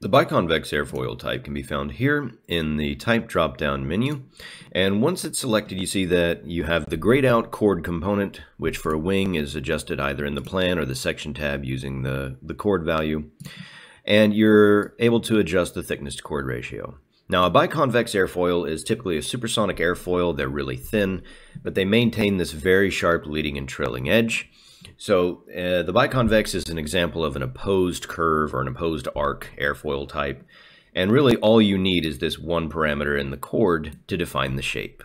The biconvex airfoil type can be found here in the type drop-down menu. And once it's selected, you see that you have the grayed out chord component, which for a wing is adjusted either in the plan or the section tab using the, the chord value. And you're able to adjust the thickness to chord ratio. Now, a biconvex airfoil is typically a supersonic airfoil. They're really thin, but they maintain this very sharp leading and trailing edge. So uh, the biconvex is an example of an opposed curve or an opposed arc airfoil type. And really all you need is this one parameter in the chord to define the shape.